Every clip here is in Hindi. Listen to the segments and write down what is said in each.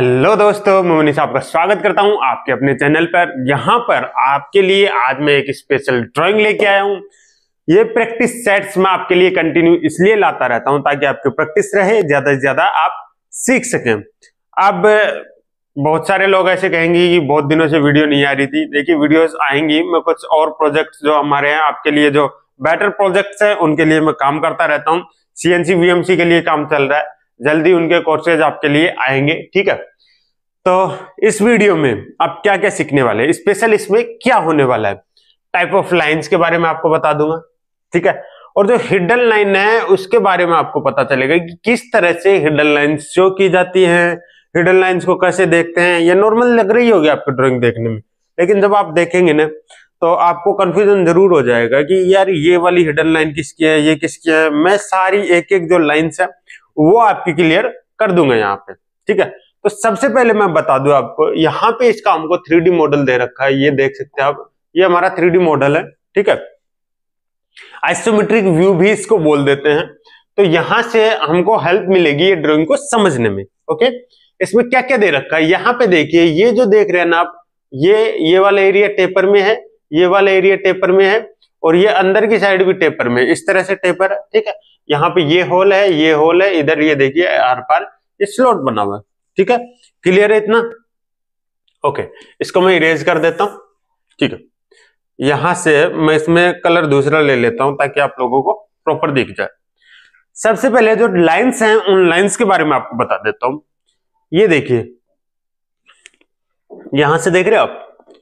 हेलो दोस्तों मैं मनीष आपका स्वागत करता हूं आपके अपने चैनल पर यहां पर आपके लिए आज मैं एक स्पेशल ड्राइंग लेके आया हूं ये प्रैक्टिस सेट्स मैं आपके लिए कंटिन्यू इसलिए लाता रहता हूं ताकि आपकी प्रैक्टिस रहे ज्यादा से ज्यादा आप सीख सकें अब बहुत सारे लोग ऐसे कहेंगे कि बहुत दिनों से वीडियो नहीं आ रही थी देखिए वीडियो आएंगी मैं कुछ और प्रोजेक्ट जो हमारे हैं आपके लिए जो बेटर प्रोजेक्ट्स हैं उनके लिए मैं काम करता रहता हूँ सी एन के लिए काम चल रहा है जल्दी उनके कोर्सेज आपके लिए आएंगे ठीक है तो इस वीडियो में आप क्या क्या सीखने वाले हैं स्पेशल इसमें क्या होने वाला है टाइप ऑफ लाइंस के बारे में आपको बता दूंगा ठीक है और जो हिडन लाइन है उसके बारे में आपको पता चलेगा कि किस तरह से हिडन लाइन शो की जाती है हिडन लाइन्स को कैसे देखते हैं यह नॉर्मल लग रही होगी आपकी ड्रॉइंग देखने में लेकिन जब आप देखेंगे ना तो आपको कंफ्यूजन जरूर हो जाएगा कि यार ये वाली हिडन लाइन किसकी है ये किसकी है मैं सारी एक एक जो लाइन्स है वो आपकी क्लियर कर दूंगा यहाँ पे ठीक है तो सबसे पहले मैं बता दू आपको यहाँ पे इसका हमको थ्री मॉडल दे रखा है ये देख सकते हैं आप ये हमारा थ्री मॉडल है ठीक है आइसोमेट्रिक व्यू भी इसको बोल देते हैं तो यहां से हमको हेल्प मिलेगी ये ड्राइंग को समझने में ओके इसमें क्या क्या दे रखा है यहाँ पे देखिए ये जो देख रहे हैं ना आप ये ये वाला एरिया टेपर में है ये वाला एरिया टेपर में है और ये अंदर की साइड भी टेपर में इस तरह से टेपर है ठीक है यहाँ पे ये होल है ये होल है इधर ये देखिए आर पार ये स्लॉट बना हुआ है ठीक है क्लियर है इतना ओके इसको मैं इरेज कर देता हूं ठीक है यहां से मैं इसमें कलर दूसरा ले लेता हूं ताकि आप लोगों को प्रॉपर दिख जाए सबसे पहले जो लाइंस हैं उन लाइंस के बारे में आपको बता देता हूं ये देखिए यहां से देख रहे हो आप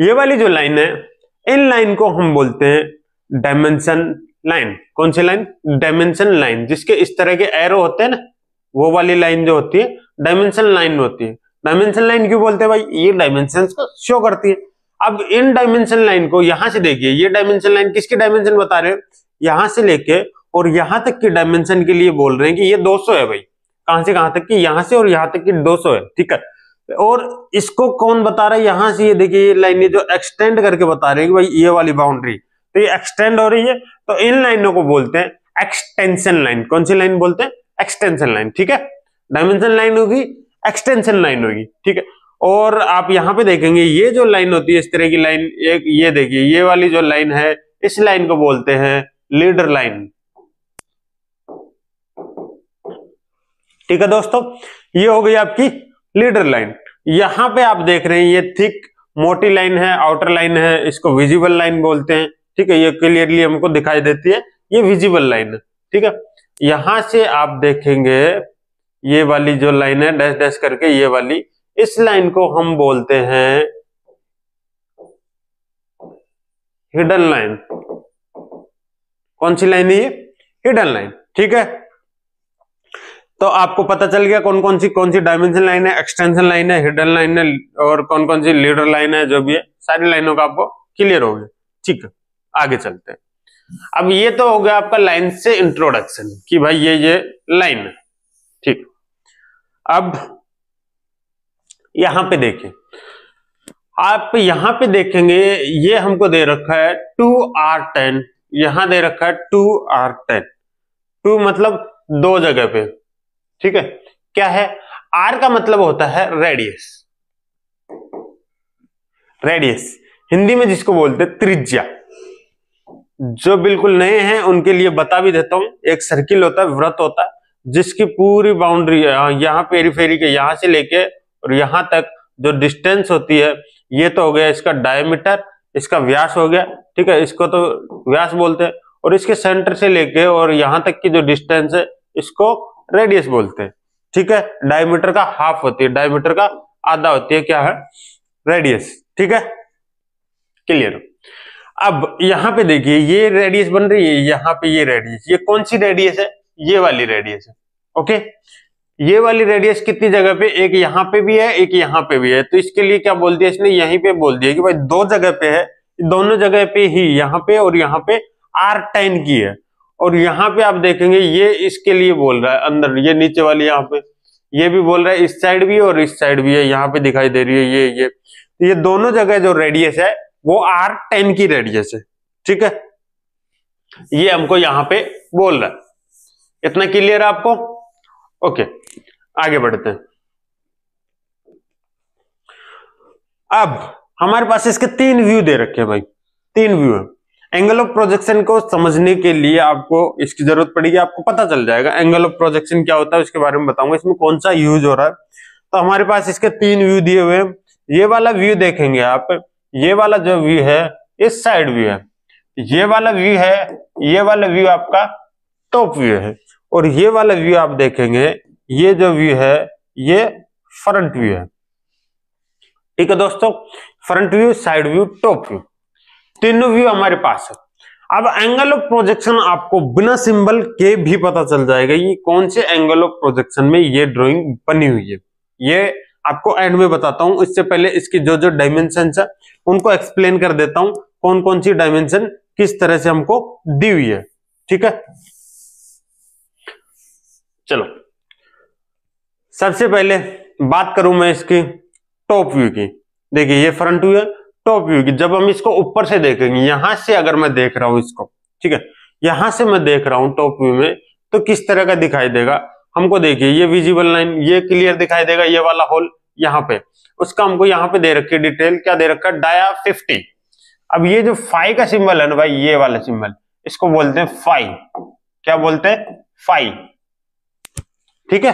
ये वाली जो लाइन है इन लाइन को हम बोलते हैं डायमेंशन लाइन कौन सी लाइन डायमेंशन लाइन जिसके इस तरह के एरो होते हैं ना वो वाली लाइन जो होती है डायमेंशन लाइन होती है डायमेंशन लाइन क्यों बोलते हैं भाई ये डायमेंशन को शो करती है अब इन डायमेंशन लाइन को यहां से देखिए ये डायमेंशन लाइन किसकी डायमेंशन बता रहे हैं यहां से लेके और यहां तक की डायमेंशन के लिए बोल रहे हैं कि ये 200 है भाई कहां से कहां तक की यहां से और यहां तक की 200 है ठीक है और इसको कौन बता रहा है यहां से ये देखिए ये लाइन जो एक्सटेंड करके बता रहे हैं कि भाई ये वाली बाउंड्री तो ये एक्सटेंड हो रही है तो इन लाइनों को बोलते हैं एक्सटेंशन लाइन कौन सी लाइन बोलते हैं एक्सटेंशन लाइन ठीक है डायमेंशन लाइन होगी एक्सटेंशन लाइन होगी ठीक है और आप यहाँ पे देखेंगे ये जो लाइन होती है इस तरह की लाइन एक ये देखिए ये वाली जो लाइन है इस लाइन को बोलते हैं लीडर लाइन ठीक है दोस्तों ये हो गई आपकी लीडर लाइन यहां पे आप देख रहे हैं ये थिक मोटी लाइन है आउटर लाइन है इसको विजिबल लाइन बोलते हैं ठीक है ये क्लियरली हमको दिखाई देती है ये विजिबल लाइन है ठीक है यहां से आप देखेंगे ये वाली जो लाइन है डैश डैश करके ये वाली इस लाइन को हम बोलते हैं हिडन लाइन कौन सी लाइन है ये हिडन लाइन ठीक है तो आपको पता चल गया कौन कौन सी कौन सी डायमेंशन लाइन है एक्सटेंशन लाइन है हिडन लाइन है और कौन कौन सी लीडर लाइन है जो भी है सारी लाइनों का आपको क्लियर हो गया ठीक है आगे चलते हैं अब ये तो हो गया आपका लाइन से इंट्रोडक्शन कि भाई ये ये लाइन है ठीक अब यहां पे देखे आप यहां पे देखेंगे ये हमको दे रखा है टू आर टेन यहां दे रखा है टू आर टेन टू मतलब दो जगह पे ठीक है क्या है आर का मतलब होता है रेडियस रेडियस हिंदी में जिसको बोलते हैं त्रिज्या जो बिल्कुल नए हैं उनके लिए बता भी देता हूं एक सर्किल होता है व्रत होता है जिसकी पूरी बाउंड्री पेरी पेरीफेरी के यहां से लेके और यहां तक जो डिस्टेंस होती है ये तो हो गया इसका डायमीटर इसका व्यास हो गया ठीक है इसको तो व्यास बोलते हैं और इसके सेंटर से लेके और यहां तक की जो डिस्टेंस है इसको रेडियस बोलते हैं ठीक है डायमीटर का हाफ होती है डायमीटर का आधा होती है क्या है रेडियस ठीक है क्लियर अब यहां पे देखिए ये रेडियस बन रही है यहां पे ये रेडियस ये कौन सी रेडियस है ये वाली रेडियस है ओके ये वाली रेडियस कितनी जगह पे एक यहां पे भी है एक यहां पे भी है तो इसके लिए क्या बोल दिया इसने यहीं पे बोल दिया कि भाई दो जगह पे है दोनों जगह पे ही यहां पे और यहाँ पे आर टेन की है और यहाँ पे आप देखेंगे ये इसके लिए बोल रहा है अंदर ये नीचे वाली यहाँ पे ये भी बोल रहा है इस साइड भी और इस साइड भी है यहाँ पे दिखाई दे रही है ये ये तो ये दोनों जगह जो रेडियस है वो आर टेन की रेडियस है ठीक है ये हमको यहाँ पे बोल रहा है इतना क्लियर है आपको ओके आगे बढ़ते हैं अब हमारे पास इसके तीन व्यू दे रखे हैं भाई तीन व्यू है एंगल ऑफ प्रोजेक्शन को समझने के लिए आपको इसकी जरूरत पड़ेगी आपको पता चल जाएगा एंगल ऑफ प्रोजेक्शन क्या होता है उसके बारे में बताऊंगा इसमें कौन सा यूज हो रहा है तो हमारे पास इसके तीन व्यू दिए हुए हैं ये वाला व्यू देखेंगे आप ये वाला जो व्यू है ये साइड व्यू है ये वाला व्यू है ये वाला व्यू आपका टॉप व्यू है और ये वाला व्यू आप देखेंगे ये जो व्यू है ये फ्रंट व्यू है ठीक है दोस्तों front view side view top view तीनों व्यू हमारे पास है अब एंगल ऑफ प्रोजेक्शन आपको बिना सिंबल के भी पता चल जाएगा ये कौन से एंगल ऑफ प्रोजेक्शन में ये ड्राइंग बनी हुई है ये आपको एंड में बताता हूं इससे पहले इसकी जो जो डायमेंशन है उनको एक्सप्लेन कर देता हूं कौन कौन सी डायमेंशन किस तरह से हमको दी हुई है ठीक है चलो सबसे पहले बात करूं मैं इसकी टॉप व्यू की देखिए ये फ्रंट व्यू है टॉप व्यू की जब हम इसको ऊपर से देखेंगे यहां से अगर मैं देख रहा हूं इसको ठीक है यहां से मैं देख रहा हूं टॉप व्यू में तो किस तरह का दिखाई देगा हमको देखिए ये विजिबल लाइन ये क्लियर दिखाई देगा ये वाला होल यहाँ पे उसका हमको यहाँ पे दे रखी डिटेल क्या दे रखा डाया फिफ्टी अब ये जो फाइव का सिंबल है ना भाई ये वाला सिंबल इसको बोलते हैं फाइव क्या बोलते हैं फाइव ठीक है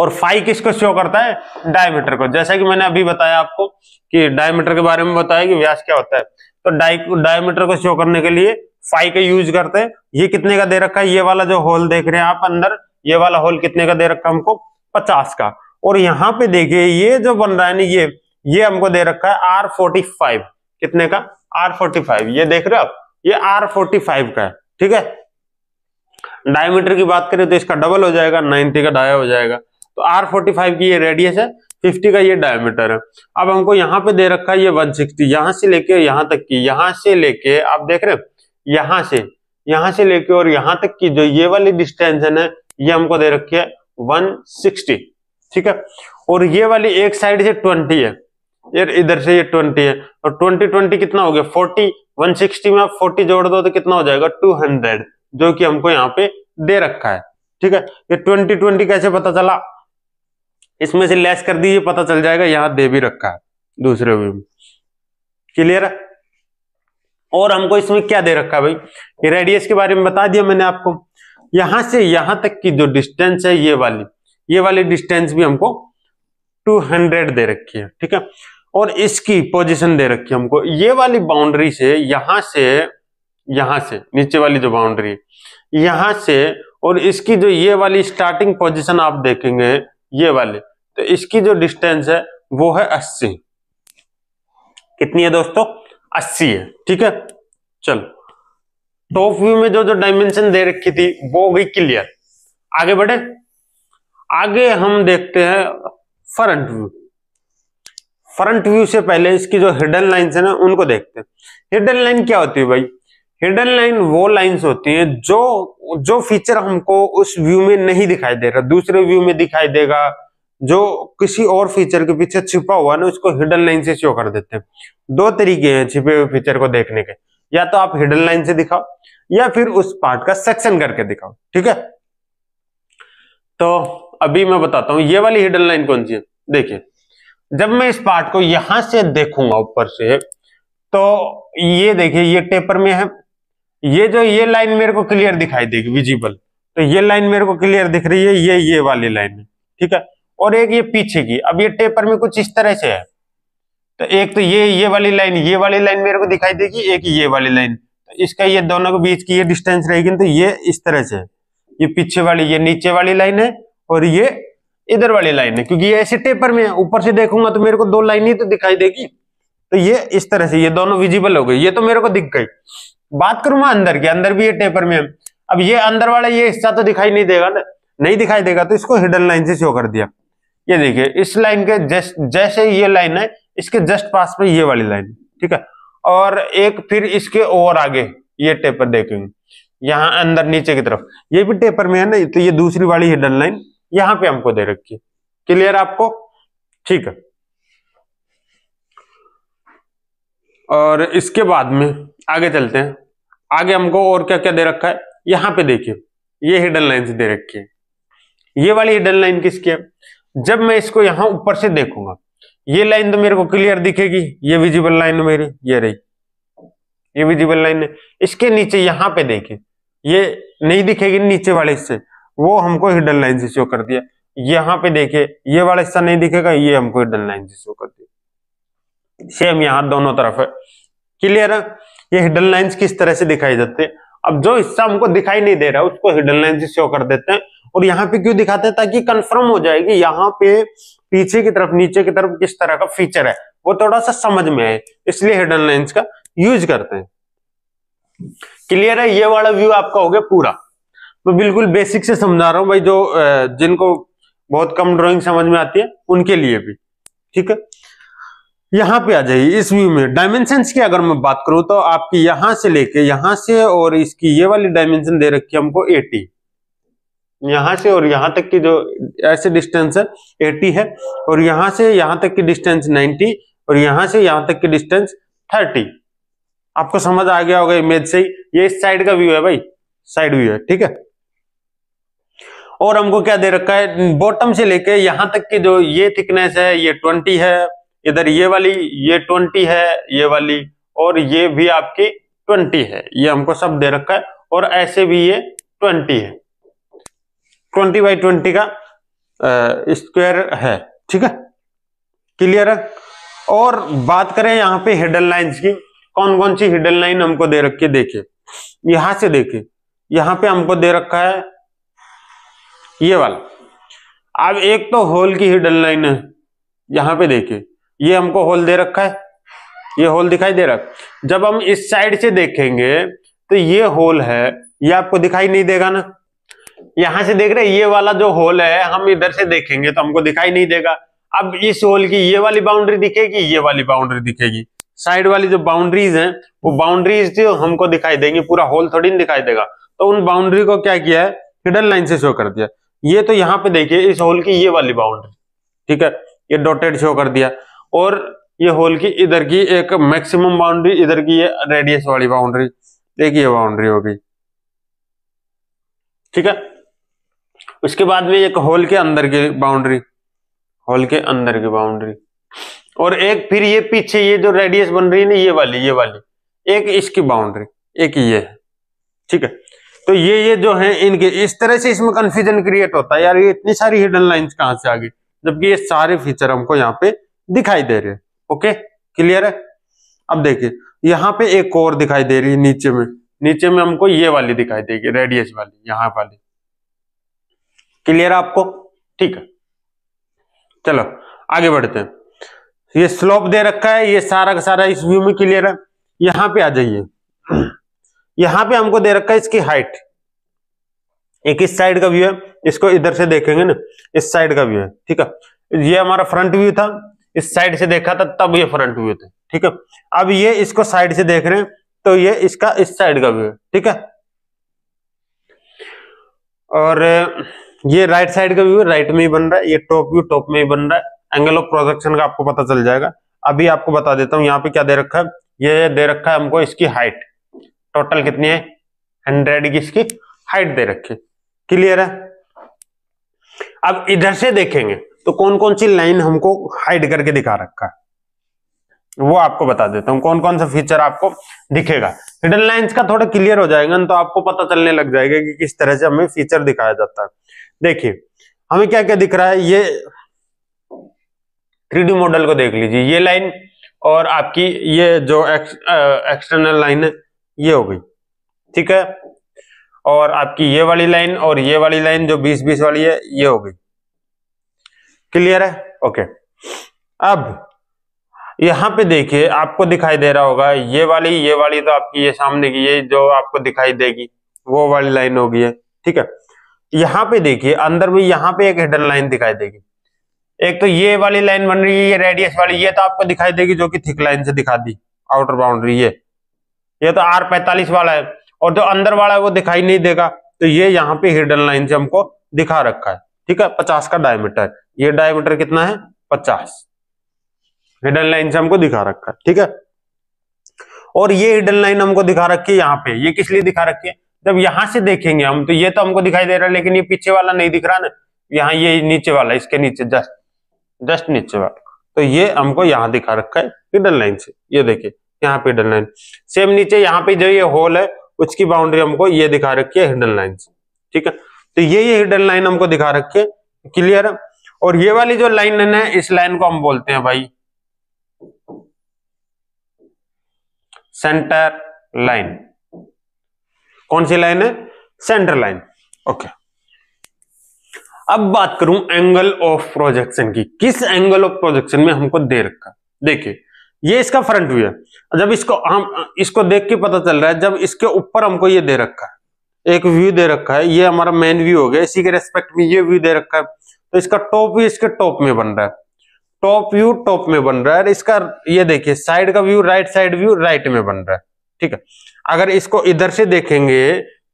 और फाइव किसको शो करता है डायमीटर को जैसा कि मैंने अभी बताया आपको कि डायमीटर के बारे में बताया कि व्यास क्या होता है तो डाई डायमीटर को शो करने के लिए फाइव का यूज करते हैं ये कितने का दे रखा है ये वाला जो होल देख रहे हैं आप अंदर ये वाला होल कितने का दे रखा है हमको पचास का और यहाँ पे देखिए ये जो बन रहा है ना ये ये हमको दे रखा है आर फोर्टी फाइव कितने का आर फोर्टी फाइव ये देख रहे हो आप ये आर फोर्टी फाइव का है ठीक है डायमीटर की बात करें तो इसका डबल हो जाएगा नाइनटी का डाया हो जाएगा तो आर फोर्टी फाइव की ये रेडियस है फिफ्टी का ये डायमीटर है अब हमको यहाँ पे दे रखा है ये वन सिक्सटी यहाँ से लेके यहाँ तक की यहाँ से लेके आप देख रहे हैं यहाँ से यहाँ से लेके और यहाँ तक की जो ये वाली डिस्टेंस है ये हमको दे रखी है वन सिक्सटी ठीक है और ये वाली एक साइड से ट्वेंटी है यार इधर से ये ट्वेंटी है और ट्वेंटी ट्वेंटी कितना हो गया फोर्टी वन सिक्सटी में आप फोर्टी जोड़ दो तो कितना हो जाएगा टू हंड्रेड जो कि हमको यहाँ पे दे रखा है ठीक है ये ट्वेंटी ट्वेंटी कैसे पता चला इसमें से लेस कर दीजिए पता चल जाएगा यहां दे भी रखा है दूसरे वे में क्लियर है और हमको इसमें क्या दे रखा है भाई रेडियस के बारे में बता दिया मैंने आपको यहां से यहां तक की जो डिस्टेंस है ये वाली ये वाली डिस्टेंस भी हमको 200 दे रखी है ठीक है और इसकी पोजीशन दे रखी है हमको ये वाली बाउंड्री से यहां से यहां से नीचे वाली जो बाउंड्री है यहां से और इसकी जो ये वाली स्टार्टिंग पोजिशन आप देखेंगे ये वाले तो इसकी जो डिस्टेंस है वो है अस्सी कितनी है दोस्तों अस्सी है ठीक है चलो टॉप व्यू में जो जो डायमेंशन दे रखी थी वो हो गई क्लियर आगे बढ़े आगे हम देखते हैं फ्रंट व्यू फ्रंट व्यू से पहले इसकी जो हिडन लाइन है ना उनको देखते हैं हिडन लाइन क्या होती है भाई हिडन लाइन वो लाइंस होती हैं जो जो फीचर हमको उस व्यू में नहीं दिखाई दे रहा दूसरे व्यू में दिखाई देगा जो किसी और फीचर के पीछे छिपा हुआ ना उसको हिडन लाइन से शो कर देते हैं दो तरीके हैं छिपे हुए फीचर को देखने के या तो आप हिडन लाइन से दिखाओ या फिर उस पार्ट का सेक्शन करके दिखाओ ठीक है तो अभी मैं बताता हूं ये वाली हिडन लाइन कौन सी है देखिए जब मैं इस पार्ट को यहां से देखूंगा ऊपर से तो ये देखिए ये टेपर में है ये जो ये लाइन मेरे को क्लियर दिखाई देगी विजिबल तो ये लाइन मेरे को क्लियर दिख रही है ये ये वाली लाइन है ठीक है और एक ये पीछे की अब ये टेपर में कुछ इस तरह से है तो एक तो ये ये वाली लाइन ये वाली लाइन मेरे को दिखाई देगी एक ये वाली लाइन तो इसका ये दोनों के बीच की ये डिस्टेंस रहेगी तो ये इस तरह से ये पीछे वाली ये नीचे वाली लाइन है और ये इधर वाली लाइन है क्योंकि ये ऐसे टेपर में है ऊपर से देखूंगा तो मेरे को दो लाइन ही तो दिखाई देगी तो ये इस तरह से ये दोनों विजिबल हो गई ये तो मेरे को दिख गई बात करूं मैं अंदर की अंदर भी ये टेपर में अब ये अंदर वाला ये हिस्सा तो दिखाई नहीं देगा ना नहीं दिखाई देगा तो इसको हिडन लाइन से शो कर दिया ये देखिए इस लाइन के जस्ट जैसे ये लाइन है इसके जस्ट पास में ये वाली लाइन ठीक है और एक फिर इसके और आगे ये टेपर देखेंगे यहाँ अंदर नीचे की तरफ ये भी टेपर में है ना तो ये दूसरी वाली हिडन लाइन यहाँ पे हमको दे रखी है क्लियर आपको ठीक है और इसके बाद में आगे चलते हैं आगे हमको और क्या क्या दे रखा है यहां पे देखिए ये हिडन लाइन दे रखी है ये वाली हिडन लाइन किसकी है जब मैं इसको यहां ऊपर से देखूंगा ये लाइन तो मेरे को क्लियर दिखेगी ये विजिबल लाइन मेरी ये रही ये विजिबल लाइन है इसके नीचे यहां पे देखिए ये नहीं दिखेगी नीचे वाले हिस्से वो हमको हिडन लाइन से शो कर दिया यहां पे देखिए ये वाला हिस्सा नहीं दिखेगा ये हमको हिडन लाइन से शो कर दिया सेम यहां दोनों तरफ है क्लियर है ये हिडन लाइन किस तरह से दिखाई जाती हैं अब जो हिस्सा हमको दिखाई नहीं दे रहा है उसको हिडन लाइन शो कर देते हैं और यहाँ पे क्यों दिखाते हैं ताकि कंफर्म हो जाए कि यहाँ पे पीछे की तरफ नीचे की तरफ किस तरह का फीचर है वो थोड़ा सा समझ में आए इसलिए हिडन लाइन का यूज करते हैं क्लियर है ये वाला व्यू आपका हो गया पूरा मैं बिल्कुल बेसिक से समझा रहा हूँ भाई जो जिनको बहुत कम ड्रॉइंग समझ में आती है उनके लिए भी ठीक है यहाँ पे आ जाइए इस व्यू में डायमेंशंस की अगर मैं बात करूं तो आपकी यहां से लेके यहां से और इसकी ये वाली डायमेंशन दे रखी है हमको 80 यहां से और यहां तक की जो ऐसे डिस्टेंस है 80 है और यहां से यहां तक की डिस्टेंस 90 और यहां से यहां तक की डिस्टेंस 30 आपको समझ आ गया होगा इमेज से ही ये इस साइड का व्यू है भाई साइड व्यू है ठीक है और हमको क्या दे रखा है बॉटम से लेके यहां तक की जो ये थिकनेस है ये 20 है इधर ये वाली ये ट्वेंटी है ये वाली और ये भी आपकी ट्वेंटी है ये हमको सब दे रखा है और ऐसे भी ये ट्वेंटी है ट्वेंटी बाई ट्वेंटी का स्क्वायर है ठीक है क्लियर है और बात करें यहाँ पे हिडन लाइंस की कौन कौन सी हिडन लाइन हमको दे रखी है देखिए यहां से देखिए यहां पे हमको दे रखा है ये वाला अब एक तो होल की हिडन लाइन है यहां पे देखिए ये हमको होल दे रखा है ये होल दिखाई दे रहा जब हम इस साइड से देखेंगे तो ये होल है ये आपको दिखाई नहीं देगा ना यहां से देख रहे ये वाला जो होल है हम इधर से देखेंगे तो हमको दिखाई नहीं देगा अब इस होल की ये वाली बाउंड्री दिखेगी ये वाली बाउंड्री दिखेगी साइड वाली जो बाउंड्रीज हैं वो बाउंड्रीज जो तो हमको दिखाई देंगी पूरा होल थोड़ी नहीं दिखाई देगा तो उन बाउंड्री को क्या किया है हिडन लाइन से शो कर दिया ये तो यहाँ पे देखिए इस होल की ये वाली बाउंड्री ठीक है ये डॉटेड शो कर दिया और ये होल की इधर की एक मैक्सिमम बाउंड्री इधर की ये रेडियस वाली बाउंड्री एक ये बाउंड्री होगी ठीक है उसके बाद में एक होल के अंदर की बाउंड्री होल के अंदर की बाउंड्री और एक फिर ये पीछे ये जो रेडियस बन रही है ना ये वाली ये वाली एक इसकी बाउंड्री एक ये है ठीक है तो ये ये जो है इनके इस तरह से इसमें कंफ्यूजन क्रिएट होता है यार ये इतनी सारी हिडन लाइंस कहां से आ गई जबकि ये सारे फीचर हमको यहाँ पे दिखाई दे रहे ओके क्लियर है अब देखिए यहाँ पे एक और दिखाई दे रही है नीचे में नीचे में हमको ये वाली दिखाई देगी रेडियस वाली यहाँ वाली क्लियर आपको ठीक है चलो आगे बढ़ते हैं ये स्लोप दे रखा है ये सारा का सारा इस व्यू में क्लियर है यहाँ पे आ जाइए यहाँ पे हमको दे रखा है इसकी हाइट एक इस साइड का व्यू है इसको इधर से देखेंगे ना इस साइड का व्यू है ठीक है ये हमारा फ्रंट व्यू था इस साइड से देखा था तब ये फ्रंट व्यू थे ठीक है अब ये इसको साइड से देख रहे हैं तो ये इसका इस साइड का व्यू है ठीक है और ये राइट साइड का व्यू राइट में ही बन रहा है ये टॉप व्यू टॉप में ही बन रहा है एंगल ऑफ प्रोजेक्शन का आपको पता चल जाएगा अभी आपको बता देता हूं यहाँ पे क्या दे रखा है ये दे रखा है हमको इसकी हाइट टोटल कितनी है हंड्रेड की इसकी हाइट दे रखी क्लियर है अब इधर से देखेंगे तो कौन कौन सी लाइन हमको हाइड करके दिखा रखा है वो आपको बता देता हूँ कौन कौन सा फीचर आपको दिखेगा हिडन लाइंस का थोड़ा क्लियर हो जाएगा ना तो आपको पता चलने लग जाएगा कि किस तरह से हमें फीचर दिखाया जाता है देखिए हमें क्या क्या दिख रहा है ये थ्री मॉडल को देख लीजिए ये लाइन और आपकी ये जो एक्स, एक्सटर्नल लाइन है ये हो गई ठीक है और आपकी ये वाली लाइन और ये वाली लाइन जो बीस बीस वाली है ये हो गई क्लियर है ओके अब यहाँ पे देखिए आपको दिखाई दे रहा होगा ये वाली ये वाली तो आपकी ये सामने की ये जो आपको दिखाई देगी वो वाली लाइन होगी है ठीक है यहाँ पे देखिए अंदर भी यहाँ पे एक हिडन लाइन दिखाई देगी एक तो ये वाली लाइन बन रही है ये रेडियस वाली ये तो आपको दिखाई देगी जो कि थिक लाइन से दिखा दी आउटर बाउंड्री ये ये तो आर पैतालीस वाला है और जो अंदर वाला है वो दिखाई नहीं देगा तो ये यहाँ पे हिडन लाइन से हमको दिखा रखा है ठीक है पचास का डायमीटर ये डायमीटर कितना है पचास हिडन लाइन से हमको दिखा रखा है ठीक है और ये हिडन लाइन हमको दिखा रखी है यहाँ पे ये किस लिए दिखा रखी है जब यहां से देखेंगे हम तो ये तो हमको दिखाई दे रहा है लेकिन ये पीछे वाला नहीं दिख रहा ना यहाँ ये नीचे वाला इसके नीचे जस्ट जस्ट नीचे वाला तो ये हमको यहाँ दिखा रखा है हिडन लाइन से ये देखिए यहाँ पे हिडन लाइन सेम नीचे यहाँ पे जो ये होल है उसकी बाउंड्री हमको ये दिखा रखी है हिडन लाइन से ठीक है तो ये ये हिडन लाइन हमको दिखा रखी है क्लियर है और ये वाली जो लाइन है ना इस लाइन को हम बोलते हैं भाई सेंटर लाइन कौन सी लाइन है सेंटर लाइन ओके अब बात करूं एंगल ऑफ प्रोजेक्शन की किस एंगल ऑफ प्रोजेक्शन में हमको दे रखा देखिए ये इसका फ्रंट व्यू है जब इसको हम इसको देख के पता चल रहा है जब इसके ऊपर हमको ये दे रखा है एक व्यू दे रखा है ये हमारा मेन व्यू हो गया इसी के रेस्पेक्ट में ये व्यू दे रखा है तो इसका टॉप व्यू इसके टॉप में बन रहा है टॉप व्यू टॉप में बन रहा है इसका ये देखिए साइड का view right side view right में बन रहा है ठीक है अगर इसको इधर से देखेंगे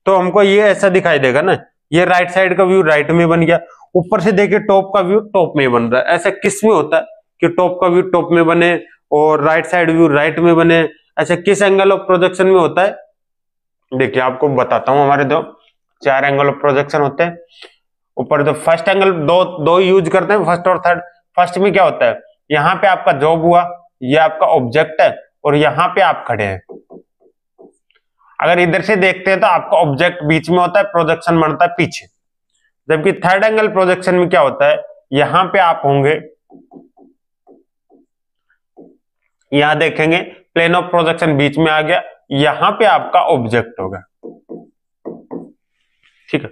तो हमको ये ऐसा दिखाई देगा ना ये राइट साइड का व्यू राइट में बन गया ऊपर से देखिए टॉप का व्यू टॉप में बन रहा है ऐसा किस में होता है कि टॉप का व्यू टॉप में बने और राइट साइड व्यू राइट में बने ऐसा किस एंगल ऑफ प्रोजेक्शन में होता है देखिए आपको बताता हूं हमारे दो चार एंगल ऑफ प्रोजेक्शन होते हैं ऊपर जो फर्स्ट एंगल दो दो यूज करते हैं फर्स्ट और थर्ड फर्स्ट में क्या होता है यहाँ पे आपका जॉब हुआ ये आपका ऑब्जेक्ट है और यहाँ पे आप खड़े हैं अगर इधर से देखते हैं तो आपका ऑब्जेक्ट बीच में होता है प्रोजेक्शन बनता है पीछे जबकि थर्ड एंगल प्रोजेक्शन में क्या होता है यहां पे आप होंगे यहां देखेंगे प्लेन ऑफ प्रोजेक्शन बीच में आ गया यहां पे आपका ऑब्जेक्ट होगा ठीक है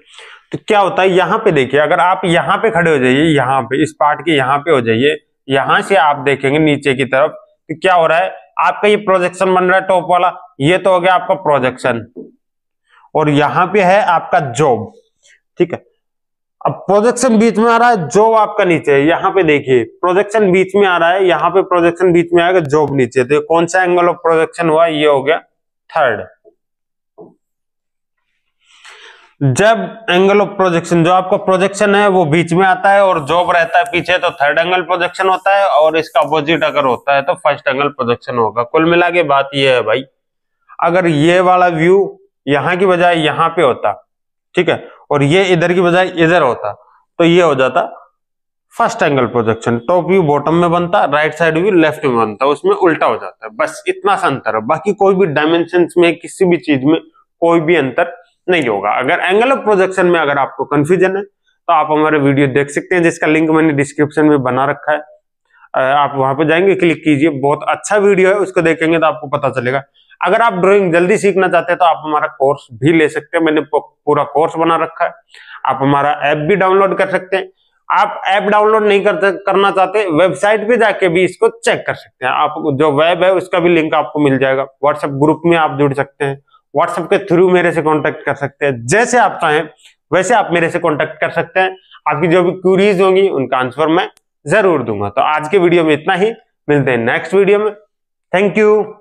तो क्या होता है यहाँ पे देखिए अगर आप यहाँ पे खड़े हो जाइए यहाँ पे इस पार्ट के यहाँ पे हो जाइए यहाँ से आप देखेंगे नीचे की तरफ तो क्या हो रहा है आपका ये प्रोजेक्शन बन रहा है टॉप वाला ये तो हो गया आपका प्रोजेक्शन और यहाँ पे है आपका जॉब ठीक है अब प्रोजेक्शन बीच में आ रहा है जॉब आपका नीचे है यहाँ पे देखिए प्रोजेक्शन बीच में आ रहा है यहाँ पे प्रोजेक्शन बीच में आएगा जॉब नीचे तो कौन सा एंगल ऑफ प्रोजेक्शन हुआ ये हो गया थर्ड जब एंगल ऑफ प्रोजेक्शन जो आपका प्रोजेक्शन है वो बीच में आता है और जॉब रहता है पीछे तो थर्ड एंगल प्रोजेक्शन होता है और इसका अपोजिट अगर होता है तो फर्स्ट एंगल प्रोजेक्शन होगा कुल मिला के बात ये है भाई अगर ये वाला व्यू यहाँ की बजाय यहाँ पे होता ठीक है और ये इधर की बजाय इधर होता तो ये हो जाता first angle projection top view bottom में बनता राइट साइड व्यू लेफ्ट में बनता उसमें उल्टा हो जाता है बस इतना सा अंतर है बाकी कोई भी डायमेंशन में किसी भी चीज में कोई भी अंतर नहीं होगा अगर एंगल ऑफ प्रोजेक्शन में अगर आपको कंफ्यूजन है तो आप हमारे वीडियो देख सकते हैं जिसका लिंक मैंने डिस्क्रिप्शन में बना रखा है आप वहां पर जाएंगे क्लिक कीजिए बहुत अच्छा वीडियो है उसको देखेंगे तो आपको पता चलेगा अगर आप ड्राइंग जल्दी सीखना चाहते हैं तो आप हमारा कोर्स भी ले सकते हैं मैंने पूरा कोर्स बना रखा है आप हमारा ऐप भी डाउनलोड कर सकते हैं आप ऐप डाउनलोड नहीं कर, करना चाहते वेबसाइट पे जाके भी इसको चेक कर सकते हैं आप जो वेब है उसका भी लिंक आपको मिल जाएगा व्हाट्सएप ग्रुप में आप जुड़ सकते हैं व्हाट्सएप के थ्रू मेरे से कॉन्टेक्ट कर सकते हैं जैसे आप चाहें वैसे आप मेरे से कॉन्टेक्ट कर सकते हैं आपकी जो भी क्यूरीज होंगी उनका आंसर मैं जरूर दूंगा तो आज के वीडियो में इतना ही मिलते हैं नेक्स्ट वीडियो में थैंक यू